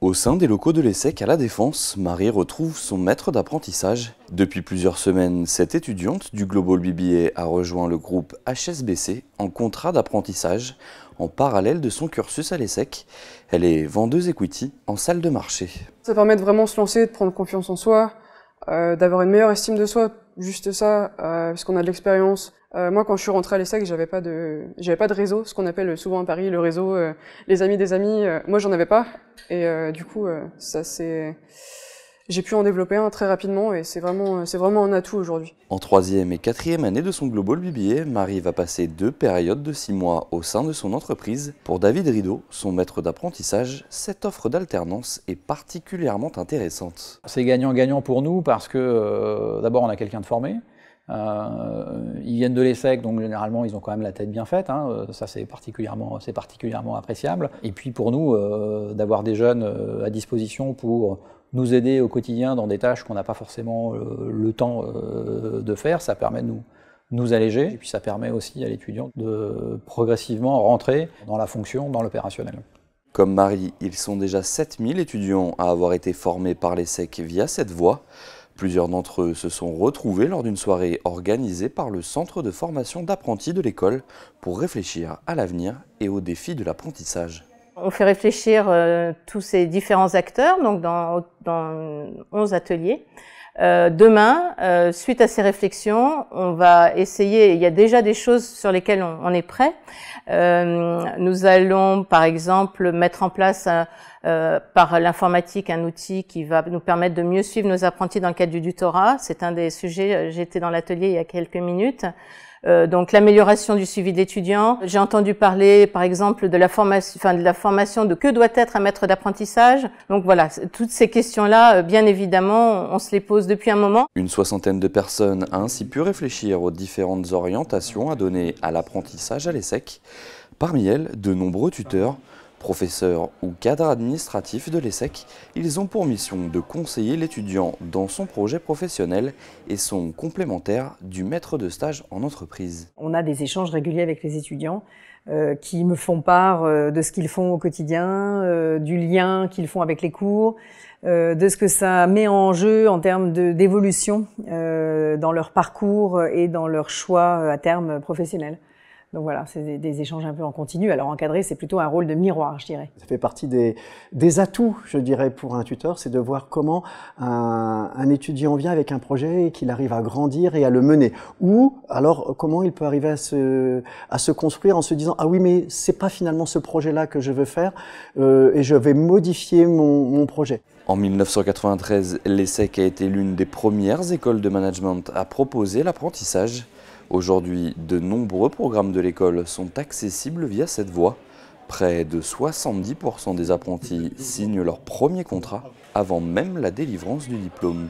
Au sein des locaux de l'ESSEC à La Défense, Marie retrouve son maître d'apprentissage. Depuis plusieurs semaines, cette étudiante du Global BBA a rejoint le groupe HSBC en contrat d'apprentissage en parallèle de son cursus à l'ESSEC. Elle est vendeuse equity en salle de marché. Ça permet de vraiment se lancer, de prendre confiance en soi, euh, d'avoir une meilleure estime de soi juste ça, euh, parce qu'on a de l'expérience. Euh, moi, quand je suis rentrée à l'ESSEC, j'avais pas de, j'avais pas de réseau, ce qu'on appelle souvent à Paris le réseau, euh, les amis des amis. moi, j'en avais pas, et du coup, ça c'est j'ai pu en développer un très rapidement et c'est vraiment, euh, c'est vraiment un atout aujourd'hui. En troisième et quatrième année de son Global BBA, Marie va passer deux périodes de six mois au sein de son entreprise. Pour David Rideau, son maître d'apprentissage, cette offre d'alternance est particulièrement intéressante. C'est gagnant-gagnant pour nous parce que euh, d'abord on a quelqu'un de formé, euh, ils viennent de l'ESSEC, donc généralement ils ont quand même la tête bien faite. Hein. ça c'est particulièrement, particulièrement appréciable. Et puis pour nous, d'avoir des jeunes à disposition pour nous aider au quotidien dans des tâches qu'on n'a pas forcément euh, le, temps euh, de faire. Ça permet de nous, nous alléger, et puis ça permet aussi à l'étudiant de progressivement rentrer dans la fonction, dans l'opérationnel. Comme Marie, ils sont déjà 7000 étudiants à avoir été formés par l'ESSEC via cette voie. Plusieurs d'entre eux se sont retrouvés lors d'une soirée organisée par le Centre de formation d'apprentis de l'école pour réfléchir à l'avenir et aux défis de l'apprentissage. On fait réfléchir euh, tous ces différents acteurs, donc dans, dans 11 ateliers. Euh, demain, euh, suite à ces réflexions, on va essayer, il y a déjà des choses sur lesquelles on, est prêt. nous allons, par exemple, mettre en place un, euh, par l'informatique, un outil qui va nous permettre de mieux suivre nos apprentis dans le cadre du tutorat. C'est un des sujets, euh, j'étais dans l'atelier il y a quelques minutes. Euh, donc l'amélioration du suivi d'étudiants. J'ai entendu parler, par exemple, de la formation, de la formation de que doit être un maître d'apprentissage. Donc voilà, toutes ces questions-là, bien évidemment, on se les pose depuis un moment. Une soixantaine de personnes a ainsi pu réfléchir aux différentes orientations à donner à l'apprentissage à l'ESSEC. Parmi elles, de nombreux tuteurs Professeurs ou cadre administratifs de l'ESSEC, ils ont pour mission de conseiller l'étudiant dans son projet professionnel et sont complémentaires du maître de stage en entreprise. On a des échanges réguliers avec les étudiants euh, qui me font part euh, de ce qu'ils font au quotidien, euh, du lien qu'ils font avec les cours, de ce que ça met en jeu en termes d'évolution dans leur parcours et dans leur choix à terme professionnel. Donc voilà, c'est des, échanges un peu en continu. Alors encadrer, c'est plutôt un rôle de miroir, je dirais. Ça fait partie des, atouts, je dirais, pour un tuteur, c'est de voir comment un, étudiant vient avec un projet et qu'il arrive à grandir et à le mener. Ou alors comment il peut arriver à se, construire en se disant ah oui mais c'est pas finalement ce projet-là que je veux faire euh, et je vais modifier mon, mon projet. En 1993, l'ESSEC a été l'une des premières écoles de management à proposer l'apprentissage Aujourd'hui, de nombreux programmes de l'école sont accessibles via cette voie. Près de 70% des apprentis signent leur premier contrat avant même la délivrance du diplôme.